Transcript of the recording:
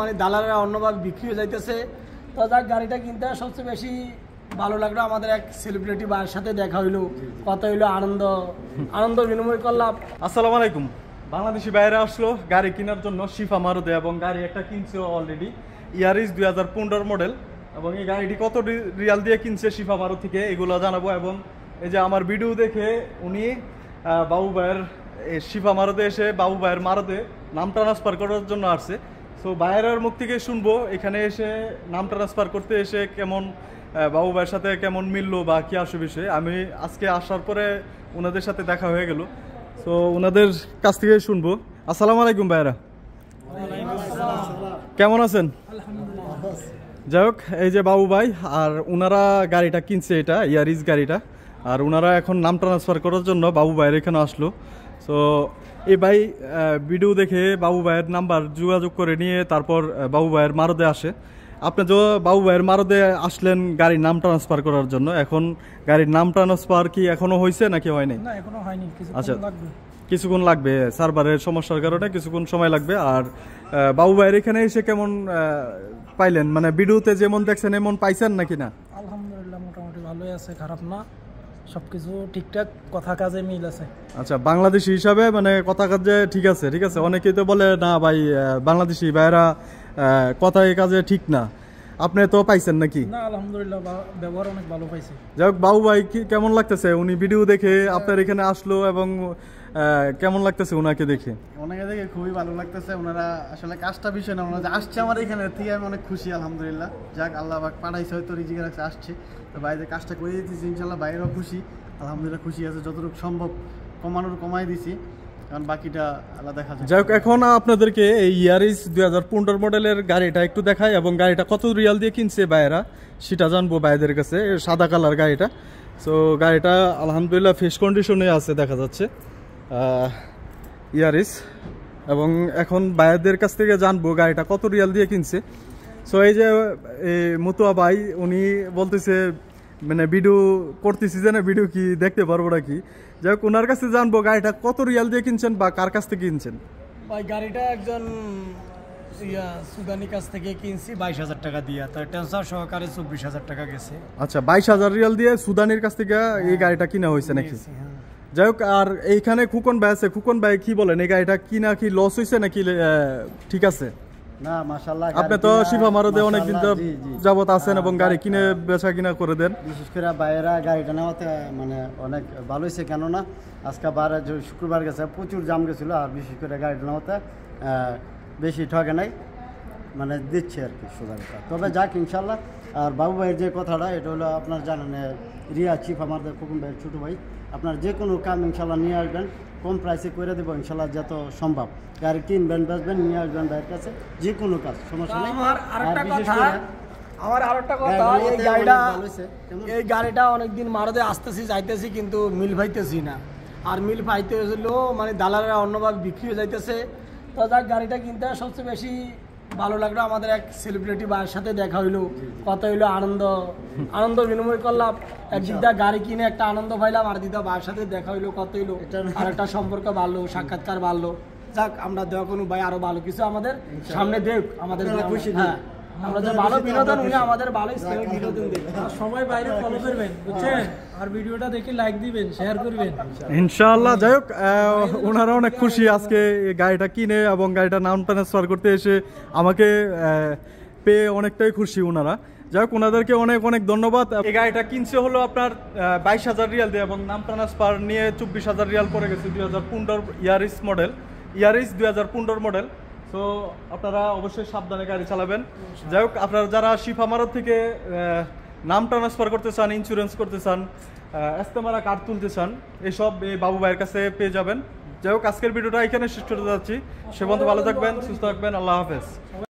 মানে দালালেরা অন্যভাবে বিক্রি হয়ে যাইতেছে তো যাক গাড়িটা কিনতে সবচেয়ে বেশি ভালো লাগলো আমাদের এক সেলিব্রিটি বা সাথে দেখা হইলো কথা হইলো আনন্দ আনন্দ বিনিময় করলাম আসসালাম আলাইকুম বাংলাদেশি বাইরে আসলো গাড়ি কেনার জন্য শিফা মারুদে এবং গাড়ি একটা কিনছে অলরেডি ইয়ারিস দুই হাজার পনেরোর মডেল এবং এই গাড়িটি কত রিয়াল দিয়ে কিনছে শিফা মারু থেকে এগুলো জানাবো এবং এই যে আমার ভিডিও দেখে উনি বাবু ভাইয়ের শিফা মারুদে এসে বাবু ভাইয়ের মারুদে নাম ট্রান্সফার করার জন্য আসছে সো বাইরের মুখ থেকে শুনবো এখানে এসে নাম ট্রান্সফার করতে এসে কেমন বাবু ভাইয়ের সাথে কেমন মিললো বা কী আসো বিষয়ে আমি আজকে আসার পরে ওনাদের সাথে দেখা হয়ে গেল সো ওনাদের কাছ থেকে শুনবো আসসালামু আলাইকুম ভাইরা কেমন আছেন যাই হোক এই যে বাবু ভাই আর ওনারা গাড়িটা কিনছে এটা ইয়ারিজ গাড়িটা আর ওনারা এখন নাম ট্রান্সফার করার জন্য বাবু ভাইয়ের এখানে আসলো সো এই ভাই ভিডিও দেখে বাবু ভাইয়ের নাম্বার যোগাযোগ করে নিয়ে তারপর বাবু ভাইয়ের মারদে আসে আপনি যে বাবু ভাইয়ের মারদে আসলেন গাড়ির নাম ট্রান্সফার করার জন্য এখন গাড়ির নাম ট্রান্সফার কি এখনো হয়েছে নাকি হয়নি না এখনো হয়নি আচ্ছা কিছুক্ষণ লাগবে সার্ভারের সমস্যার কারণে কিছুক্ষণ সময় লাগবে আর বাবু ভাইয়ের এখানে এসে কেমন পাইলেন মানে ভিডিওতে যেমন দেখছেন এমন পাইছেন নাকি না আলহামদুলিল্লাহ মোটামুটি ভালোই আছে খারাপ না সবকিছু ঠিকঠাক কথা কাজে মিল আছে আচ্ছা বাংলাদেশি হিসাবে মানে কথা কাজে ঠিক আছে ঠিক আছে অনেকেই তো বলে না ভাই বাংলাদেশি ভাইরা কথায় কাজে ঠিক না আপনি তো পাইছেন নাকি না আলহামদুলিল্লাহ ব্যবহার অনেক ভালো পাইছি যাই হোক বাবু ভাই কেমন লাগতেছে উনি ভিডিও দেখে আপনার এখানে আসলো এবং কেমন লাগতেছে ওনাকে দেখে ওনাকে দেখে খুবই ভালো লাগতেছে ওনারা আসলে কাজটা বিষয় না ওনারা আসছে আমার এখানে থেকে আমি অনেক খুশি আলহামদুলিল্লাহ যাক আল্লাহ বাক পাঠাইছে হয়তো রিজিকে রাখছে আসছে তো বাইরে কাজটা করে দিতেছি ইনশাল্লাহ বাইরেও খুশি আলহামদুলিল্লাহ খুশি আছে যতটুকু সম্ভব কমানোর কমাই দিছি কারণ বাকিটা আলাদা দেখা যায় যাই হোক এখন আপনাদেরকে এই ইয়ারিস দুই হাজার পনেরো মডেলের গাড়িটা একটু দেখাই এবং গাড়িটা কত রিয়াল দিয়ে কিনছে বাইরা সেটা জানবো বাইদের কাছে সাদা কালার গাড়িটা সো গাড়িটা আলহামদুলিল্লাহ ফেস কন্ডিশনে আছে দেখা যাচ্ছে ইয়ারিস এবং এখন বায়াদের কাছ থেকে জানবো গাড়িটা কত রিয়াল দিয়ে কিনছে সো এই যে মতুয়া ভাই উনি বলতেছে মানে ভিডিও করতেছি যে না ভিডিও কি দেখতে পারবো না কি যাই হোক ওনার কাছে জানবো গাড়িটা কত রিয়াল দিয়ে কিনছেন বা কার কাছ থেকে কিনছেন ভাই গাড়িটা একজন কাছ থেকে কিনছি বাইশ হাজার টাকা দিয়ে সহকারে চব্বিশ হাজার টাকা গেছে আচ্ছা বাইশ হাজার রিয়াল দিয়ে সুদানির কাছ থেকে এই হ্যাঁ, গাড়িটা কিনা হয়েছে নাকি হ্যাঁ। যাই হোক আর এইখানে খুকন ভাই আছে খুকন ভাই কি বলেন এই গাড়িটা কি না কি লস হয়েছে নাকি ঠিক আছে না আপনি তো অনেক দিন যাবত আছেন হ্যাঁ, এবং গাড়ি কিনে হ্যাঁ, হ্যাঁ। বেচা কিনা করে দেন বিশেষ করে গাড়িটা নেওয়াতে মানে অনেক ভালো হয়েছে কেননা আজকে শুক্রবার গেছে প্রচুর জাম গেছিলো আর বিশেষ করে গাড়িটা নেওয়াতে বেশি ঠকে নাই মানে দিচ্ছে আর কি সুবিধাটা তবে যাক ইনশাল্লাহ আর বাবু ভাইয়ের যে কথাটা এটা হলো আপনার জানেন রিয়া চিফ আমাদের কুকুম ভাইয়ের ছোটো ভাই আপনার যে কোনো কাম ইনশাল্লাহ নিয়ে আসবেন কম প্রাইসে করে দেবো ইনশাল্লাহ যত সম্ভব গাড়ি কিনবেন বেসবেন নিয়ে আসবেন ভাইয়ের কাছে যে কোনো কাজ সমস্যা নেই আর বিশেষ করে আমার আর একটা কথা এই গাড়িটা এই গাড়িটা অনেকদিন মারদে আসতেছি যাইতেছি কিন্তু মিল পাইতেছি না আর মিল পাইতে হয়েছিল মানে দালালেরা অন্যভাবে বিক্রি হয়ে যাইতেছে তো যাক গাড়িটা কিনতে সবচেয়ে বেশি ভালো লাগলো আমাদের এক সেলিব্রিটি বা সাথে দেখা হইলো কথা হইলো আনন্দ আনন্দ বিনিময় করলাম একদিকটা গাড়ি কিনে একটা আনন্দ পাইলাম আর দিদা বায়ের সাথে দেখা হইলো কত হইলো আর একটা সম্পর্ক বাড়লো সাক্ষাৎকার বাড়লো যাক আমরা দেওয়া কোনো ভাই আরো ভালো কিছু আমাদের সামনে দেখ আমাদের খুশি হ্যাঁ আমরা আর ভিডিওটা দেখে লাইক দিবেন শেয়ার করবেন ইনশাআল্লাহ যাই হোক ওনারা অনেক খুশি আজকে গাড়িটা কিনে এবং গাড়িটা নাম ট্রান্সফার করতে এসে আমাকে পেয়ে অনেকটাই খুশি ওনারা যাই হোক ওনাদেরকে অনেক অনেক ধন্যবাদ এই গাড়িটা কিনছে হলো আপনার বাইশ হাজার রিয়াল দিয়ে এবং নাম ট্রান্সফার নিয়ে চব্বিশ হাজার রিয়াল পড়ে গেছে দুই হাজার পনেরো ইয়ারিস মডেল ইয়ারিস দুই হাজার পনেরোর মডেল সো আপনারা অবশ্যই সাবধানে গাড়ি চালাবেন যাই হোক আপনারা যারা শিফামারত থেকে নাম ট্রান্সফার করতে চান ইন্স্যুরেন্স করতে চান এস্তেমারা কার্ড তুলতে চান এসব এই বাবু ভাইয়ের কাছে পেয়ে যাবেন যাই হোক আজকের ভিডিওটা এখানে শেষ করতে যাচ্ছি সে বন্ধু ভালো থাকবেন সুস্থ থাকবেন আল্লাহ হাফেজ